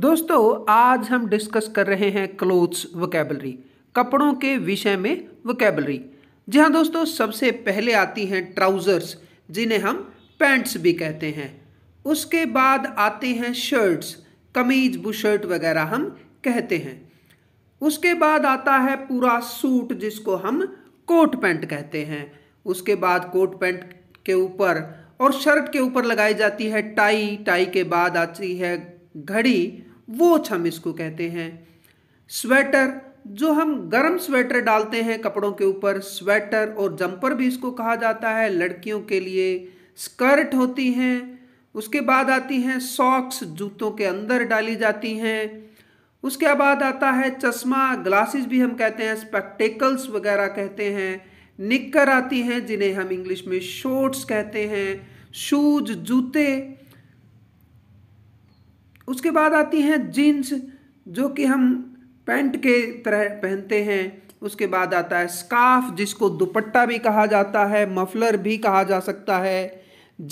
दोस्तों आज हम डिस्कस कर रहे हैं क्लोथ्स वकेबलरी कपड़ों के विषय में वोकेबलरी जी हाँ दोस्तों सबसे पहले आती हैं ट्राउज़र्स जिन्हें हम पैंट्स भी कहते हैं उसके बाद आते हैं शर्ट्स कमीज बुशर्ट वगैरह हम कहते हैं उसके बाद आता है पूरा सूट जिसको हम कोट पैंट कहते हैं उसके बाद कोट पैंट के ऊपर और शर्ट के ऊपर लगाई जाती है टाई टाई के बाद आती है घड़ी वो छम इसको कहते हैं स्वेटर जो हम गर्म स्वेटर डालते हैं कपड़ों के ऊपर स्वेटर और जंपर भी इसको कहा जाता है लड़कियों के लिए स्कर्ट होती हैं उसके बाद आती हैं सॉक्स जूतों के अंदर डाली जाती हैं उसके बाद आता है चश्मा ग्लासेस भी हम कहते हैं स्पेक्टेकल्स वगैरह कहते हैं निक्कर आती हैं जिन्हें हम इंग्लिश में शॉर्ट्स कहते हैं शूज जूते उसके बाद आती हैं जीन्स जो कि हम पैंट के तरह पहनते हैं उसके बाद आता है स्काफ जिसको दुपट्टा भी कहा जाता है मफलर भी कहा जा सकता है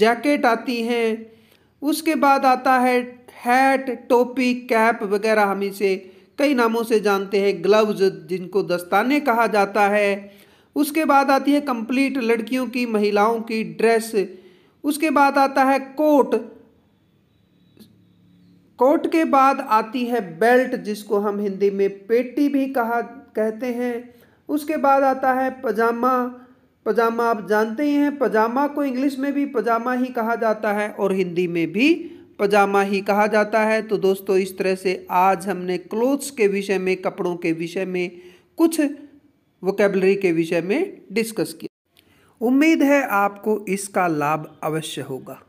जैकेट आती हैं उसके बाद आता है हैट टोपी कैप वगैरह हम इसे कई नामों से जानते हैं ग्लव्स जिनको दस्ताने कहा जाता है उसके बाद आती है कंप्लीट लड़कियों की महिलाओं की ड्रेस उसके बाद आता है कोट कोट के बाद आती है बेल्ट जिसको हम हिंदी में पेटी भी कहा कहते हैं उसके बाद आता है पजामा पजामा आप जानते ही हैं पजामा को इंग्लिश में भी पजामा ही कहा जाता है और हिंदी में भी पजामा ही कहा जाता है तो दोस्तों इस तरह से आज हमने क्लोथ्स के विषय में कपड़ों के विषय में कुछ वोकेबलरी के विषय में डिस्कस किया उम्मीद है आपको इसका लाभ अवश्य होगा